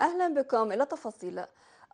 أهلا بكم إلى تفاصيل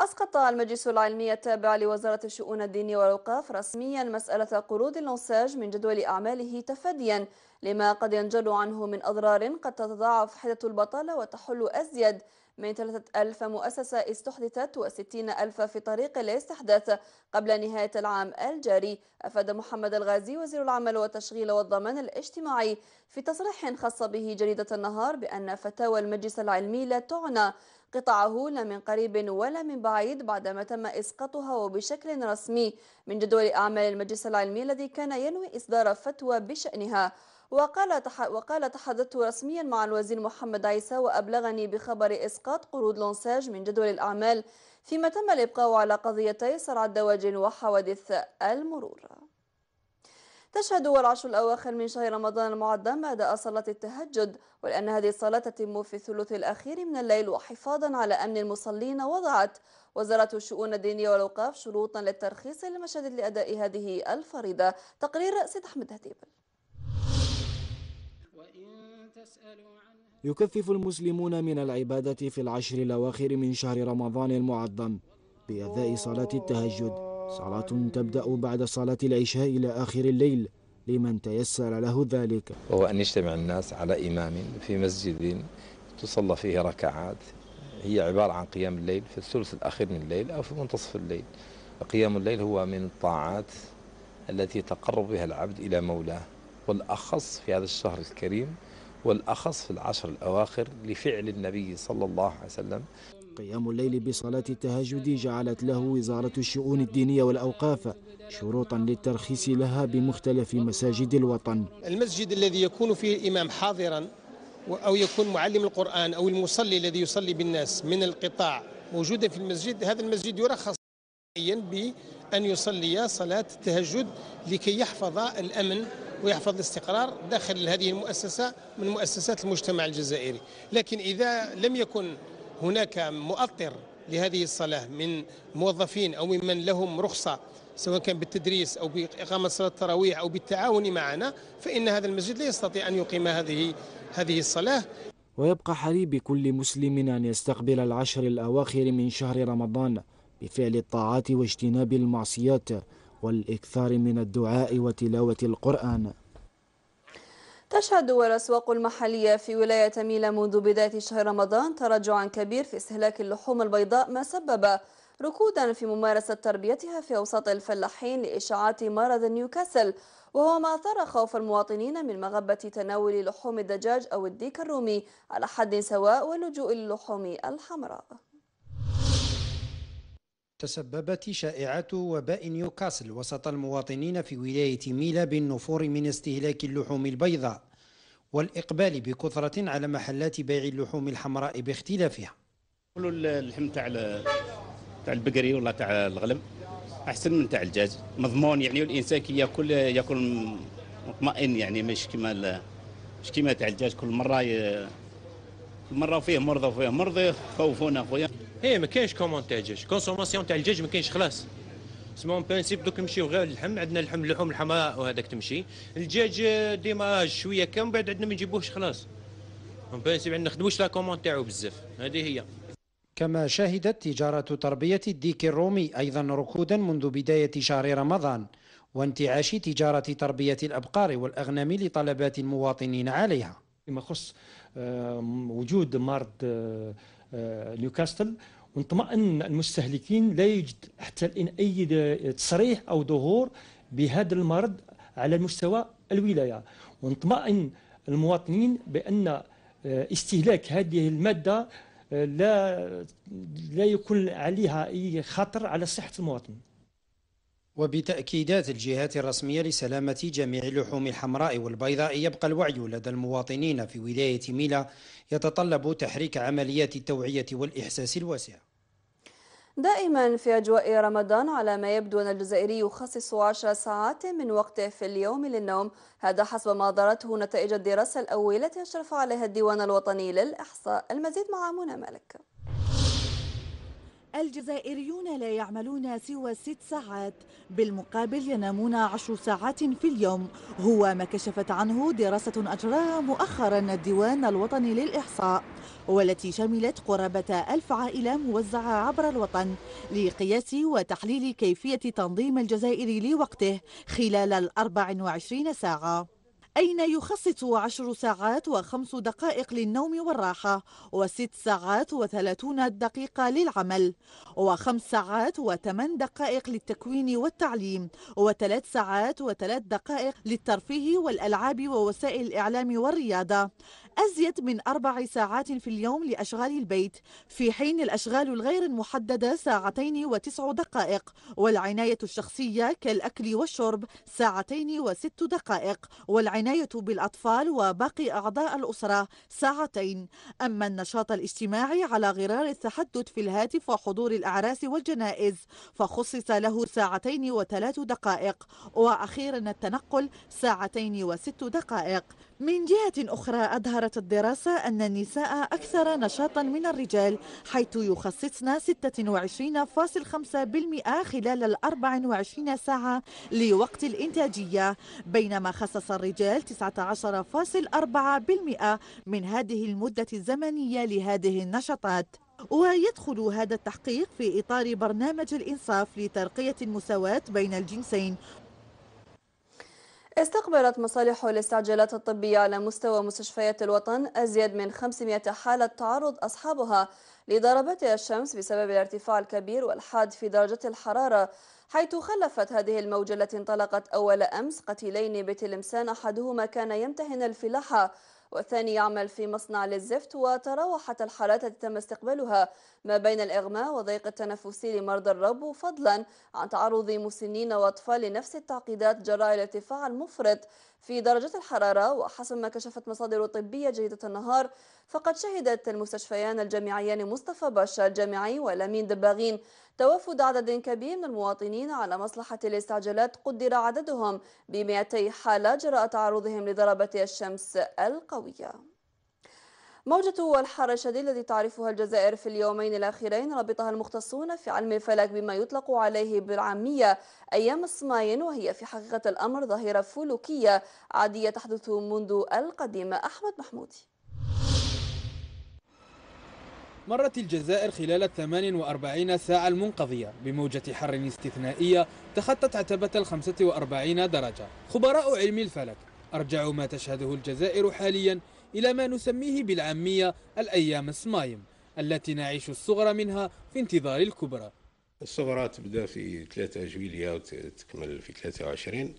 أسقط المجلس العلمي التابع لوزارة الشؤون الدينية والأوقاف رسميا مسألة قروض النساج من جدول أعماله تفاديا لما قد ينجل عنه من أضرار قد تتضاعف حدة البطالة وتحل أزيد من 3000 مؤسسة استحدثت و60 ألف في طريق الاستحداث قبل نهاية العام الجاري أفاد محمد الغازي وزير العمل والتشغيل والضمان الاجتماعي في تصريح خاص به جريدة النهار بأن فتاوى المجلس العلمي لا تعنى قطعه لا من قريب ولا من بعيد بعدما تم إسقاطها وبشكل رسمي من جدول أعمال المجلس العلمي الذي كان ينوي إصدار فتوى بشأنها وقال وقال تحدثت رسميا مع الوزير محمد عيسى وأبلغني بخبر إسقاط قروض لونساج من جدول الأعمال فيما تم الإبقاء على قضيتي سرعة الدواجن وحوادث المرور تشهد العشر الأواخر من شهر رمضان المعظم أداء صلاة التهجد ولأن هذه الصلاة تتم في الثلث الأخير من الليل وحفاظا على أمن المصلين وضعت وزارة الشؤون الدينية والأوقاف شروطا للترخيص للمشاهد لأداء هذه الفريضة تقرير سيد أحمد هديبل يكثف المسلمون من العبادة في العشر الأواخر من شهر رمضان المعظم بأداء صلاة التهجد صلاة تبدأ بعد صلاة العشاء إلى آخر الليل لمن تيسر له ذلك وهو أن يجتمع الناس على إمام في مسجد تصلى فيه ركعات هي عبارة عن قيام الليل في الثلث الأخير من الليل أو في منتصف الليل قيام الليل هو من الطاعات التي تقرب بها العبد إلى مولاه والأخص في هذا الشهر الكريم والأخص في العشر الأواخر لفعل النبي صلى الله عليه وسلم قيام الليل بصلاة التهجد جعلت له وزارة الشؤون الدينية والأوقاف شروطا للترخيص لها بمختلف مساجد الوطن المسجد الذي يكون فيه الإمام حاضرا أو يكون معلم القرآن أو المصلي الذي يصلي بالناس من القطاع موجودا في المسجد هذا المسجد يرخص بأن يصلي صلاة التهجد لكي يحفظ الأمن ويحفظ الاستقرار داخل هذه المؤسسة من مؤسسات المجتمع الجزائري لكن إذا لم يكن هناك مؤطر لهذه الصلاة من موظفين أو ممن لهم رخصة سواء كان بالتدريس أو بإقامة صلاة التراويح أو بالتعاون معنا فإن هذا المسجد لا يستطيع أن يقيم هذه هذه الصلاة ويبقى حري بكل مسلم أن يستقبل العشر الأواخر من شهر رمضان بفعل الطاعات واجتناب المعصيات والإكثار من الدعاء وتلاوة القرآن تشهد الأسواق المحلية في ولاية ميلا منذ بداية شهر رمضان تراجعا كبير في استهلاك اللحوم البيضاء ما سبب ركودا في ممارسة تربيتها في أوساط الفلاحين لإشاعات مرض نيوكاسل وهو ما أثار خوف المواطنين من مغبة تناول لحوم الدجاج أو الديك الرومي على حد سواء واللجوء للحوم الحمراء تسببت شائعة وباء نيوكاسل وسط المواطنين في ولاية ميلا بالنفور من استهلاك اللحوم البيضاء والإقبال بكثرة على محلات بيع اللحوم الحمراء باختلافها نقولوا اللحم تاع تاع البقري ولا تاع الغلم احسن من تاع الدجاج مضمون يعني والانسان كي ياكل ياكل مطمئن يعني مش كيما مش كيما تاع الدجاج كل مره ي... كل مره فيه مرضى وفيه مرضى خوفونا خويا ايه ما كاينش كومون تاع الدجاج كونسوماسيون تاع الدجاج ما كاينش خلاص سمون برانسيب دوك نمشيو غير اللحم عندنا اللحم اللحوم الحمراء وهذاك تمشي الدجاج ديماج شويه كان بعد عندنا ما نجيبوهش خلاص اون برانسيب عندنا نخدموش لا كومون تاعو بزاف هذه هي كما شهدت تجارة تربية الديك الرومي أيضا ركودا منذ بداية شهر رمضان وانتعاش تجارة تربية الأبقار والأغنام لطلبات المواطنين عليها فيما يخص وجود مرض آه، نيوكاستل ونطمئن المستهلكين لا يوجد حتى الان اي تصريح او ظهور بهذا المرض على مستوى الولايه ونطمئن المواطنين بان آه، استهلاك هذه الماده آه، لا لا يكون عليها اي خطر على صحه المواطن وبتأكيدات الجهات الرسمية لسلامة جميع اللحوم الحمراء والبيضاء يبقى الوعي لدى المواطنين في ولاية ميلا يتطلب تحريك عمليات التوعية والإحساس الواسع دائما في أجواء رمضان على ما يبدو أن الجزائري يخصص عشر ساعات من وقته في اليوم للنوم هذا حسب ما ظهرته نتائج الدراسة الأولى التي أشرف عليها الديوان الوطني للإحصاء المزيد مع منى مالك الجزائريون لا يعملون سوى ست ساعات بالمقابل ينامون عشر ساعات في اليوم هو ما كشفت عنه دراسة أجراها مؤخرا الديوان الوطني للإحصاء والتي شملت قرابة ألف عائلة موزعة عبر الوطن لقياس وتحليل كيفية تنظيم الجزائري لوقته خلال الأربع 24 ساعة أين يخصص عشر ساعات وخمس دقائق للنوم والراحة وست ساعات وثلاثون دقيقة للعمل وخمس ساعات وثمان دقائق للتكوين والتعليم وثلاث ساعات وثلاث دقائق للترفيه والألعاب ووسائل الإعلام والرياضة أزيد من أربع ساعات في اليوم لأشغال البيت في حين الأشغال الغير المحددة ساعتين وتسع دقائق والعناية الشخصية كالأكل والشرب ساعتين وست دقائق والعناية بالأطفال وباقي أعضاء الأسرة ساعتين أما النشاط الاجتماعي على غرار التحدث في الهاتف وحضور الأعراس والجنائز فخصص له ساعتين وثلاث دقائق وأخيرا التنقل ساعتين وست دقائق من جهة أخرى أظهرت الدراسة أن النساء أكثر نشاطا من الرجال حيث يخصصن 26.5% خلال ال 24 ساعة لوقت الإنتاجية بينما خصص الرجال 19.4% من هذه المدة الزمنية لهذه النشاطات ويدخل هذا التحقيق في إطار برنامج الإنصاف لترقية المساواة بين الجنسين أقبلت مصالح الاستعجالات الطبية على مستوى مستشفيات الوطن أزيد من 500 حالة تعرض أصحابها لضربات الشمس بسبب الارتفاع الكبير والحاد في درجة الحرارة حيث خلفت هذه الموجة التي انطلقت أول أمس قتيلين بتلمسان أحدهما كان يمتهن الفلاحة والثاني يعمل في مصنع للزفت وتراوحت الحالات التي تم استقبالها ما بين الإغماء والضيق التنفسي لمرضى الربو فضلا عن تعرض مسنين وأطفال لنفس التعقيدات جراء الارتفاع المفرط في درجة الحرارة وحسب ما كشفت مصادر طبية جيدة النهار فقد شهدت المستشفيان الجامعيان مصطفى باشا الجامعي والأمين دباغين توفد عدد كبير من المواطنين على مصلحة الاستعجالات قدر عددهم ب 200 حالة جراء تعرضهم لضربة الشمس القوية موجة الحر الشديد التي تعرفها الجزائر في اليومين الأخيرين ربطها المختصون في علم الفلك بما يطلق عليه بالعامية أيام الصماين وهي في حقيقة الأمر ظاهرة فلكية عادية تحدث منذ القديم أحمد محمودي مرت الجزائر خلال 48 ساعة المنقضية بموجة حر استثنائية تخطت عتبة ال 45 درجة خبراء علم الفلك أرجعوا ما تشهده الجزائر حاليا إلى ما نسميه بالعامية الأيام السمايم التي نعيش الصغرى منها في انتظار الكبرى الصغرى تبدأ في 3 جويلية وتكمل في 23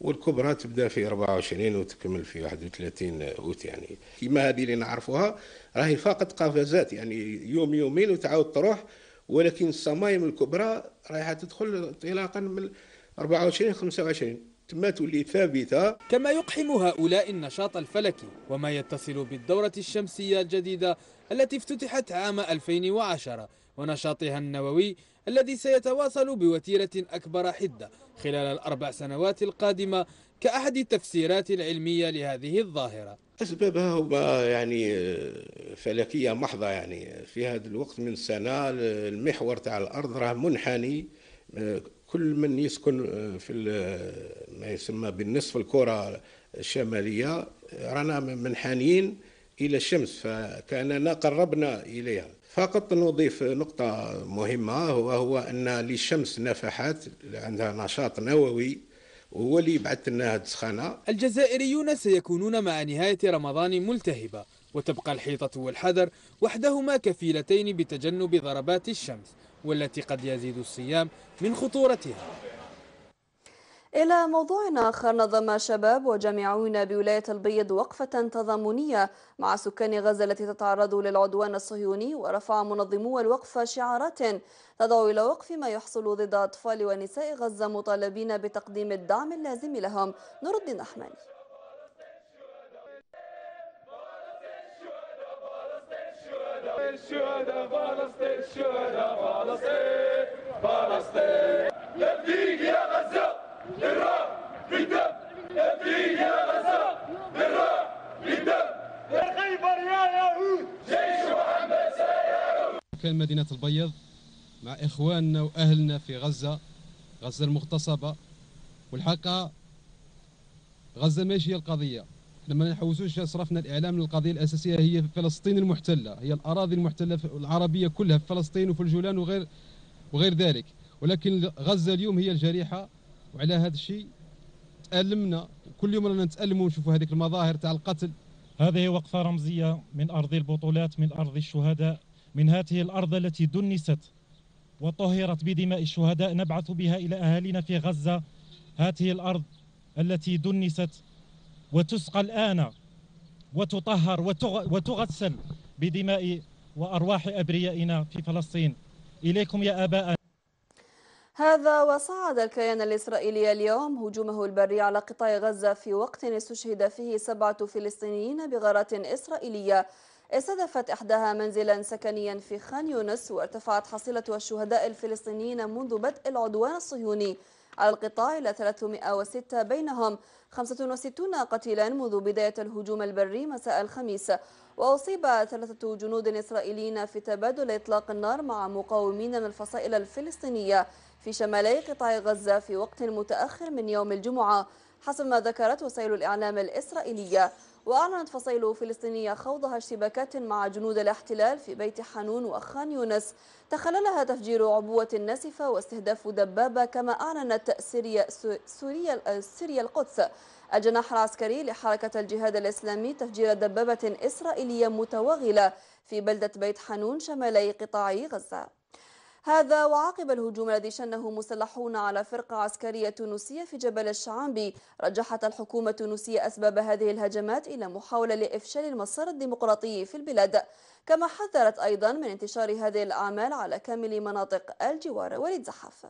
والكبرى تبدا في 24 وتكمل في 31 اوت يعني كيما هذه اللي نعرفوها راهي فقط قفزات يعني يوم يومين وتعاود تروح ولكن الصمايم الكبرى رايحه تدخل انطلاقا من 24 25 تما تولي ثابته كما يقحم هؤلاء النشاط الفلكي وما يتصل بالدوره الشمسيه الجديده التي افتتحت عام 2010 ونشاطها النووي الذي سيتواصل بوتيرة أكبر حدة خلال الأربع سنوات القادمة كأحد التفسيرات العلمية لهذه الظاهرة أسبابها هما يعني آه، فلكية محضة يعني في هذا الوقت من سنة المحور تاع الأرض راه منحني آه، كل من يسكن آه، في ما يسمى بالنصف الكرة الشمالية رانا منحنيين إلى الشمس فكأننا قربنا إليها فقط نضيف نقطة مهمة وهو أن للشمس نفحات عندها نشاط نووي هو اللي يبعث لنا هذه السخانة الجزائريون سيكونون مع نهاية رمضان ملتهبة وتبقى الحيطة والحذر وحدهما كفيلتين بتجنب ضربات الشمس والتي قد يزيد الصيام من خطورتها إلى موضوع آخر نظم شباب وجامعون بولاية البيض وقفة تضامنية مع سكان غزة التي تتعرض للعدوان الصهيوني ورفع منظمو الوقفة شعارات تدعو إلى وقف ما يحصل ضد أطفال ونساء غزة مطالبين بتقديم الدعم اللازم لهم نور الدين الشهداء فلسطين الشهداء فلسطين فلسطين للدم يا غزة للدم يا يهود جيش محمد كان مدينة البيض مع إخواننا وأهلنا في غزة غزة المغتصبة والحقيقة غزة ماشي هي القضية لما نحوسوش صرفنا الإعلام للقضية الأساسية هي فلسطين المحتلة هي الأراضي المحتلة العربية كلها في فلسطين وفي الجولان وغير وغير ذلك ولكن غزة اليوم هي الجريحة وعلى هذا الشيء تألمنا وكل يوم رانا نتألموا ونشوفوا هذيك المظاهر تاع القتل هذه وقفة رمزية من أرض البطولات من أرض الشهداء من هذه الأرض التي دنست وطهرت بدماء الشهداء نبعث بها إلى أهالينا في غزة هذه الأرض التي دنست وتسقى الآن وتطهر وتغسل بدماء وأرواح أبريائنا في فلسطين إليكم يا آباءنا هذا وصعد الكيان الإسرائيلي اليوم هجومه البري على قطاع غزة في وقت استشهد فيه سبعة فلسطينيين بغارات إسرائيلية استهدفت إحداها منزلا سكنيا في خان يونس وارتفعت حصيلة الشهداء الفلسطينيين منذ بدء العدوان الصهيوني على القطاع إلى 306 بينهم 65 قتيلا منذ بداية الهجوم البري مساء الخميس وأصيب ثلاثة جنود إسرائيليين في تبادل إطلاق النار مع مقاومين من الفصائل الفلسطينية في شمالي قطاع غزة في وقت متأخر من يوم الجمعة حسب ما ذكرت وسائل الإعلام الإسرائيلية وأعلنت فصيل فلسطينية خوضها اشتباكات مع جنود الاحتلال في بيت حانون وخان يونس تخللها تفجير عبوة ناسفة واستهداف دبابة كما أعلنت سوريا, سوريا, سوريا القدس الجناح العسكري لحركة الجهاد الإسلامي تفجير دبابة إسرائيلية متوغلة في بلدة بيت حانون شمالي قطاع غزة هذا وعقب الهجوم الذي شنه مسلحون على فرقة عسكرية تونسية في جبل الشعامبي رجحت الحكومة التونسية أسباب هذه الهجمات إلى محاولة لإفشال المسار الديمقراطي في البلاد كما حذرت أيضا من انتشار هذه الأعمال على كامل مناطق الجوار والزحف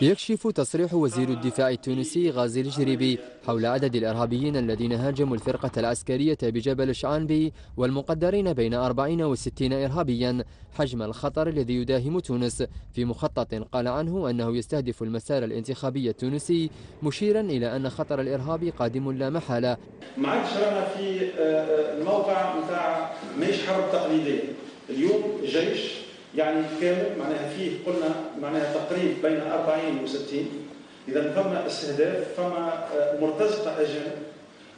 يكشف تصريح وزير الدفاع التونسي غازي الجريبي حول عدد الإرهابيين الذين هاجموا الفرقة العسكرية بجبل شعانبي والمقدرين بين 40 و 60 إرهابيا حجم الخطر الذي يداهم تونس في مخطط قال عنه أنه يستهدف المسار الانتخابي التونسي مشيرا إلى أن خطر الإرهاب قادم لا محالة ما عادش رانا في آه، آه، الموقع نتاع ماهيش حرب تقليدية اليوم جيش يعني كامل معناها فيه قلنا معناها تقريب بين 40 و 60 اذا فما استهداف فما آه، مرتزقه اجانب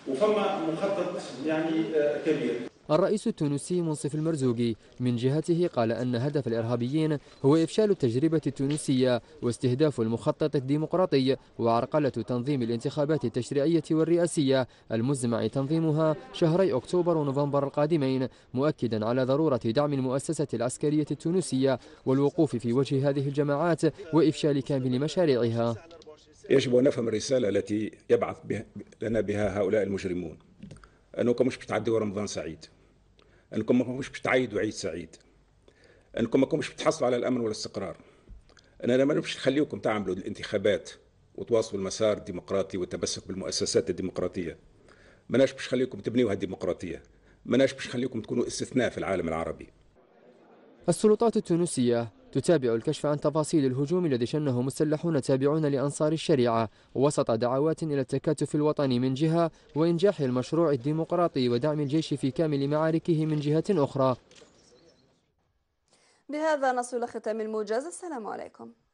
وفما مخطط يعني آه، كبير الرئيس التونسي منصف المرزوقي من جهته قال أن هدف الإرهابيين هو إفشال التجربة التونسية واستهداف المخطط الديمقراطي وعرقلة تنظيم الانتخابات التشريعية والرئاسية المزمع تنظيمها شهري أكتوبر ونوفمبر القادمين مؤكدا على ضرورة دعم المؤسسة العسكرية التونسية والوقوف في وجه هذه الجماعات وإفشال كامل مشاريعها يجب أن نفهم الرسالة التي يبعث لنا بها هؤلاء المجرمون انكم مش باش رمضان سعيد انكم مش باش تعيدوا عيد سعيد انكم ما مش بتحصلوا على الامن والاستقرار اننا ما نمش نخليكم تعملوا الانتخابات وتواصلوا المسار الديمقراطي والتمسك بالمؤسسات الديمقراطيه مناش باش نخليكم تبنيوها الديمقراطيه مناش باش نخليكم تكونوا استثناء في العالم العربي السلطات التونسيه تتابع الكشف عن تفاصيل الهجوم الذي شنه مسلحون تابعون لأنصار الشريعة وسط دعوات إلى التكاتف الوطني من جهة وإنجاح المشروع الديمقراطي ودعم الجيش في كامل معاركه من جهة أخرى بهذا نصل إلى ختام الموجز السلام عليكم